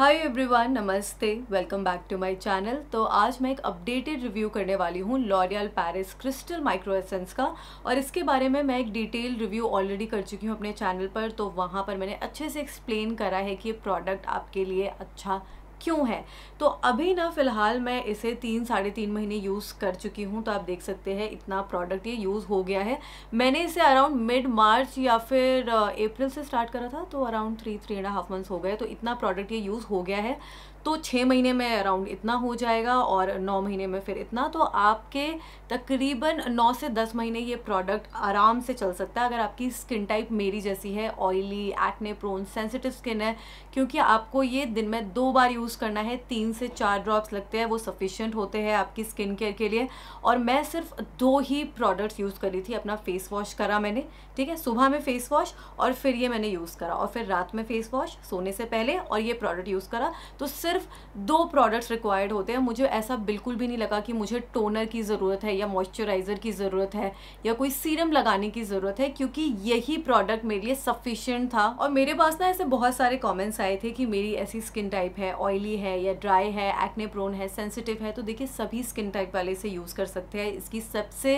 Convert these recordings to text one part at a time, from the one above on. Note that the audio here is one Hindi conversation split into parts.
हाय एवरीवन नमस्ते welcome back to my channel तो आज मैं एक अपडेटेड रिव्यू करने वाली हूँ L'Oreal Paris Crystal Micro Essence का और इसके बारे में मैं एक डिटेल रिव्यू ऑलरेडी कर चुकी हूँ अपने चैनल पर तो वहाँ पर मैंने अच्छे से एक्सप्लेन करा है कि ये प्रोडक्ट आपके लिए अच्छा क्यों है तो अभी ना फ़िलहाल मैं इसे तीन साढ़े तीन महीने यूज़ कर चुकी हूँ तो आप देख सकते हैं इतना प्रोडक्ट ये यूज़ हो गया है मैंने इसे अराउंड मिड मार्च या फिर अप्रैल से स्टार्ट करा था तो around three three and half months हो गए तो इतना प्रोडक्ट ये यूज़ हो गया है तो छः महीने में अराउंड इतना हो जाएगा और नौ महीने में फिर इतना तो आपके तकरीबन नौ से दस महीने ये प्रोडक्ट आराम से चल सकता है अगर आपकी स्किन टाइप मेरी जैसी है oily acne prone sensitive skin है क्योंकि आपको ये दिन में दो बार यूज़ यूज़ करना है तीन से चार ड्रॉप्स लगते हैं वो सफिशेंट होते हैं आपकी स्किन केयर के लिए और मैं सिर्फ दो ही प्रोडक्ट्स यूज़ करी थी अपना फेस वॉश करा मैंने ठीक है सुबह में फेस वॉश और फिर ये मैंने यूज़ करा और फिर रात में फेस वॉश सोने से पहले और ये प्रोडक्ट यूज़ करा तो सिर्फ दो प्रोडक्ट्स रिक्वायर्ड होते हैं मुझे ऐसा बिल्कुल भी नहीं लगा कि मुझे टोनर की ज़रूरत है या मॉइस्चराइज़र की ज़रूरत है या कोई सीरम लगाने की ज़रूरत है क्योंकि यही प्रोडक्ट मेरे लिए सफिशेंट था और मेरे पास ना ऐसे बहुत सारे कॉमेंट्स आए थे कि मेरी ऐसी स्किन टाइप है ऑयल ऑयली है या ड्राई है एक्ने प्रोन है सेंसिटिव है तो देखिए सभी स्किन टाइप वाले इसे यूज़ कर सकते हैं इसकी सबसे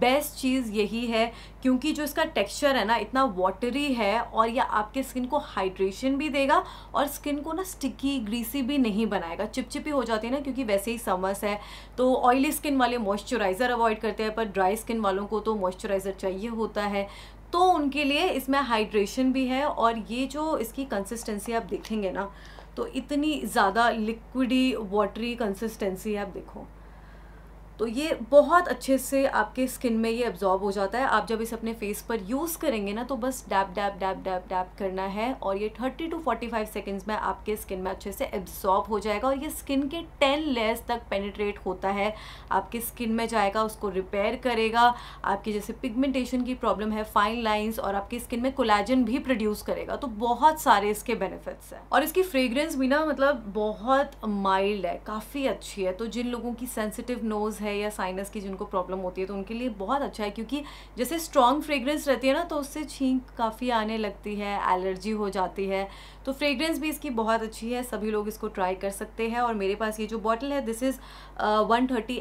बेस्ट चीज़ यही है क्योंकि जो इसका टेक्स्चर है ना इतना वाटरी है और यह आपके स्किन को हाइड्रेशन भी देगा और स्किन को ना स्टिकी ग्रीसी भी नहीं बनाएगा चिपचिपी हो जाती है ना क्योंकि वैसे ही समर्स है तो ऑयली स्किन वाले मॉइस्चराइज़र अवॉइड करते हैं पर ड्राई स्किन वालों को तो मॉइस्चराइज़र चाहिए होता है तो उनके लिए इसमें हाइड्रेशन भी है और ये जो इसकी कंसिस्टेंसी आप देखेंगे ना तो इतनी ज़्यादा लिक्विडी वाटरी कंसिस्टेंसी आप देखो तो ये बहुत अच्छे से आपके स्किन में ये एब्जॉर्ब हो जाता है आप जब इसे अपने फेस पर यूज़ करेंगे ना तो बस dab dab dab dab dab करना है और ये 30 टू 45 सेकेंड्स में आपके स्किन में अच्छे से एब्जॉर्ब हो जाएगा और ये स्किन के 10 लेयर्स तक पेनिट्रेट होता है आपके स्किन में जाएगा उसको रिपेयर करेगा आपकी जैसे पिगमेंटेशन की प्रॉब्लम है फाइन लाइन्स और आपकी स्किन में कोलाजन भी प्रोड्यूस करेगा तो बहुत सारे इसके बेनिफिट्स हैं और इसकी फ्रेग्रेंस भी ना मतलब बहुत माइल्ड है काफ़ी अच्छी है तो जिन लोगों की सेंसिटिव नोज़ है है या साइनस की जिनको प्रॉब्लम होती है तो उनके लिए बहुत अच्छा है क्योंकि जैसे स्ट्रॉन्ग फ्रेगरेंस रहती है ना तो उससे छींक काफ़ी आने लगती है एलर्जी हो जाती है तो फ्रेगरेंस भी इसकी बहुत अच्छी है सभी लोग इसको ट्राई कर सकते हैं और मेरे पास ये जो बॉटल है दिस इज़ वन थर्टी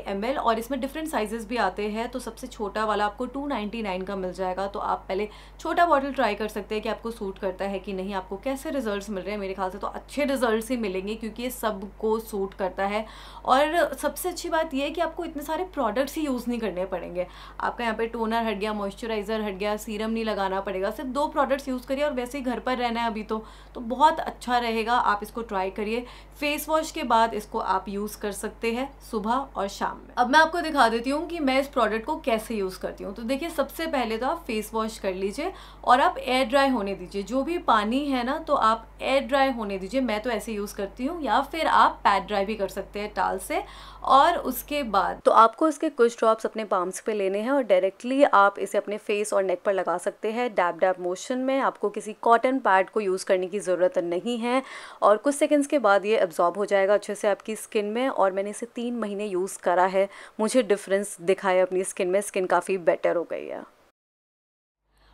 और इसमें डिफरेंट साइजेस भी आते हैं तो सबसे छोटा वाला आपको टू का मिल जाएगा तो आप पहले छोटा बॉटल ट्राई कर सकते हैं कि आपको सूट करता है कि नहीं आपको कैसे रिजल्ट मिल रहे हैं मेरे ख्याल से तो अच्छे रिजल्ट ही मिलेंगे क्योंकि ये सबको सूट करता है और सबसे अच्छी बात यह है कि आपको इतना इतने सारे प्रोडक्ट्स ही यूज़ नहीं करने पड़ेंगे आपका यहाँ पे टोनर हट गया मॉइस्चराइज़र हट गया सीरम नहीं लगाना पड़ेगा सिर्फ दो प्रोडक्ट्स यूज़ करिए और वैसे ही घर पर रहना है अभी तो तो बहुत अच्छा रहेगा आप इसको ट्राई करिए फेस वॉश के बाद इसको आप यूज़ कर सकते हैं सुबह और शाम में अब मैं आपको दिखा देती हूँ कि मैं इस प्रोडक्ट को कैसे यूज़ करती हूँ तो देखिए सबसे पहले तो आप फेस वॉश कर लीजिए और आप एयर ड्राई होने दीजिए जो भी पानी है ना तो आप एयर ड्राई होने दीजिए मैं तो ऐसे यूज़ करती हूँ या फिर आप पैड ड्राई भी कर सकते हैं टाल से और उसके बाद तो आपको इसके कुछ ड्रॉप्स अपने पाम्स पे लेने हैं और डायरेक्टली आप इसे अपने फेस और नेक पर लगा सकते हैं डैब डैब मोशन में आपको किसी कॉटन पैड को यूज़ करने की ज़रूरत नहीं है और कुछ सेकेंड्स के बाद ये एब्जॉर्ब हो जाएगा अच्छे से आपकी स्किन में और मैंने इसे तीन महीने यूज़ करा है मुझे डिफरेंस दिखा है अपनी स्किन में स्किन काफ़ी बेटर हो गई है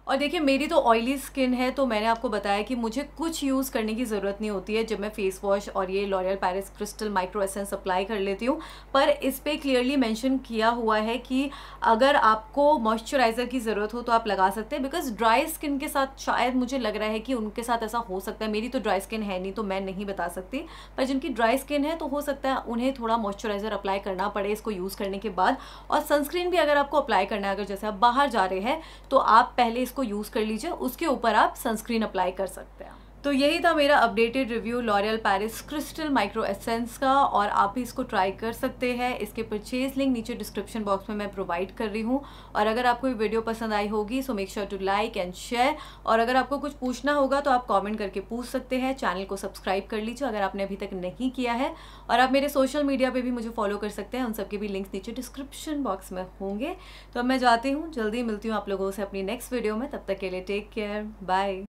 और देखिए मेरी तो ऑयली स्किन है तो मैंने आपको बताया कि मुझे कुछ यूज़ करने की ज़रूरत नहीं होती है जब मैं फेस वॉश और ये L'Oreal Paris Crystal Micro Essence apply कर लेती हूँ पर इस पर क्लियरली मेंशन किया हुआ है कि अगर आपको मॉइस्चराइज़र की ज़रूरत हो तो आप लगा सकते हैं बिकॉज ड्राई स्किन के साथ शायद मुझे लग रहा है कि उनके साथ ऐसा हो सकता है मेरी तो ड्राई स्किन है नहीं तो मैं नहीं बता सकती पर जिनकी ड्राई स्किन है तो हो सकता है उन्हें थोड़ा मॉइस्चराइज़र अप्लाई करना पड़े इसको यूज़ करने के बाद और सनस्क्रीन भी अगर आपको अप्लाई करना है अगर जैसे आप बाहर जा रहे हैं तो आप पहले इसको यूज़ कर लीजिए उसके ऊपर आप सनस्क्रीन अप्लाई कर सकते हैं तो यही था मेरा updated review L'Oreal Paris Crystal Micro Essence का और आप भी इसको ट्राई कर सकते हैं इसके परचेज लिंक नीचे डिस्क्रिप्शन बॉक्स में मैं प्रोवाइड कर रही हूँ और अगर आपको ये वीडियो पसंद आई होगी so make sure to like and share और अगर आपको कुछ पूछना होगा तो आप कॉमेंट करके पूछ सकते हैं चैनल को सब्सक्राइब कर लीजिए अगर आपने अभी तक नहीं किया है और आप मेरे सोशल मीडिया पर भी मुझे फॉलो कर सकते हैं उन सबके भी लिंक्स नीचे डिस्क्रिप्शन बॉक्स में होंगे तो अब मैं जाती हूँ जल्दी मिलती हूँ आप लोगों से अपनी नेक्स्ट वीडियो में तब तक के लिए टेक केयर बाय